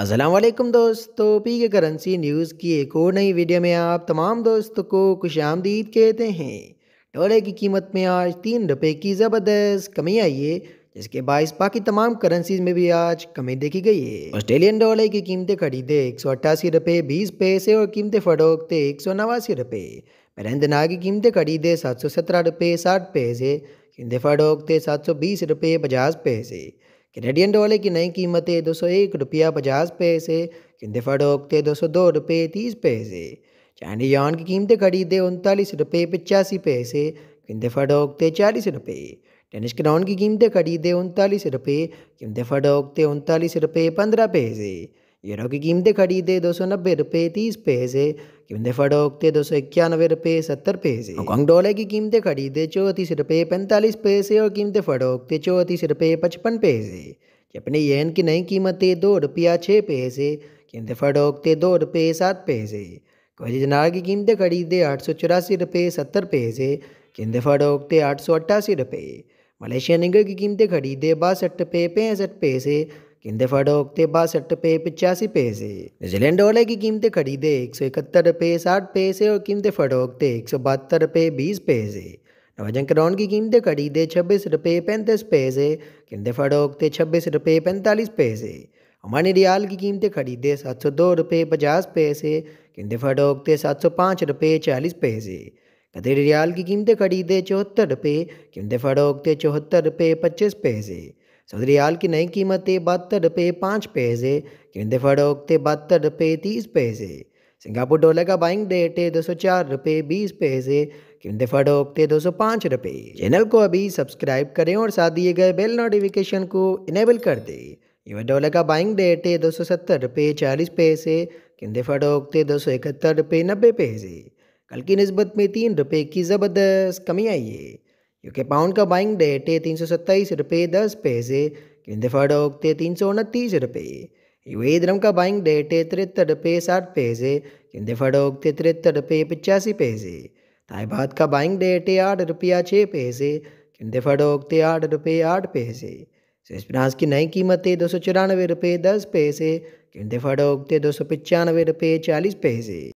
असलम दोस्तों तो पी के करेंसी न्यूज़ की एक और नई वीडियो में आप तमाम दोस्तों को खुश आमदीद कहते हैं डॉलर की कीमत में आज तीन रुपये की ज़बरदस्त कमी आई है जिसके बाईस बाकी तमाम करेंसीज में भी आज कमी देखी गई है ऑस्ट्रेलियन डॉलर की कीमतें खरीदे एक सौ अट्ठासी रुपये बीस पैसे और कीमतें फरोखते एक सौ नवासी रुपये बरेंदना की कीमतें खरीदे सात सौ सत्रह रुपये साठ पैसे कीमतें फरोखते सात सौ बीस रुपये पचास पैसे कैनेडियन डॉलर की नई कीमतें दो सौ एक रुपया पचास पैसे किंदफा डोकते दो सौ दो रुपये तीस पैसे चाइनी यौन की कीमतें खरीदे उनतालीस रुपये पचासी पैसे किंदफा फड़ोकते चालीस रुपये टेनिस क्राउन की कीमतें खरीदे उनतालीस रुपये किमतें फटोकते उनतालीस रुपये पंद्रह पैसे यूरो की कीमतें खरीदे दो सौ नब्बे रुपये तीस पैसे कीमतें फड़ोकते दो सौ इक्यानवे रुपये सत्तर पैसे हॉन्ग डॉलर की कीमतें खरीदे चौंतीस रुपये पैंतालीस पैसे और कीमतें फड़ोकते चौंतीस रुपये पचपन पैसे जपनी येन की नई कीमतें दो रुपया छः पैसे कीमतें फड़ोकते दो रुपये सात पैसे कोजी जनार की कीमतें खरीदे आठ सौ चौरासी रुपये सत्तर पैसे कीमतें फड़ोकते आठ सौ अट्ठासी रुपये मलेशियन निगर की कीमतें खरीदे बासठ रुपये पैंसठ पैसे किंदेफाड़ बा बासठ पे पचासी पैसे न्यूजीलैंड डॉलर की कीमतें खरीदे एक सौ इकहत्तर पे साठ पैसे और फड़ो ओकते एक सौ बहत्तर रुपये बीस पैसे नवाजन करौन की कीमतें खरीदे छब्बीस रुपये पैंतीस पैसे फड़ो ओकते छब्बीस रुपये पैंतालीस पैसे अमानी रियाल की कीमतें खरीदे सात सौ दो रुपये पचास पैसे फड़ो ओकते सात सौ पाँच रुपये चालीस पैसे कतर रियाल की कीमतें खरीदे चौहत्तर रुपये फड़ो फरोखते चौहत्तर रुपये पच्चीस पैसे चौधरी रियाल की नई कीमत बहत्तर रुपये पाँच पैसे किंदे फरोख थे बहत्तर रुपये तीस पैसे सिंगापुर डॉलर का बाइंग रेट है दो सौ चार रुपये बीस पैसे किंदे फरोख थे दो सौ पाँच रुपये चैनल को अभी सब्सक्राइब करें और साथ दिए गए बेल नोटिफिकेशन को इनेबल कर दें यूएस डॉलर का बाइंग रेट है दो सौ सत्तर रुपये चालीस पैसे किंदे फरोख थे दो सौ इकहत्तर रुपये नब्बे पैसे कल की नस्बत में तीन रुपये की ज़बरदस्त कमी आई है क्योंकि पाउंड का बाइंग डेट है तीन सौ सत्ताईस रुपये दस पैसे किंदे फड़ोगते है तीन सौ उनतीस रुपये ए द्रम का बाइंग डेट है तिरहत्तर रुपये साठ पैसे किंदे फड़ोगते तिरहत्तर रुपये पचासी पैसे भात का बाइंग डेट है आठ रुपया छः पैसे किंदे फड़ोगते आठ रुपये आठ पैसे स्विस फ्रांस की नई कीमत है दो सौ चौरानवे रुपये दस पैसे किंदे फड़ोगते दो सौ पचानवे रुपये चालीस पैसे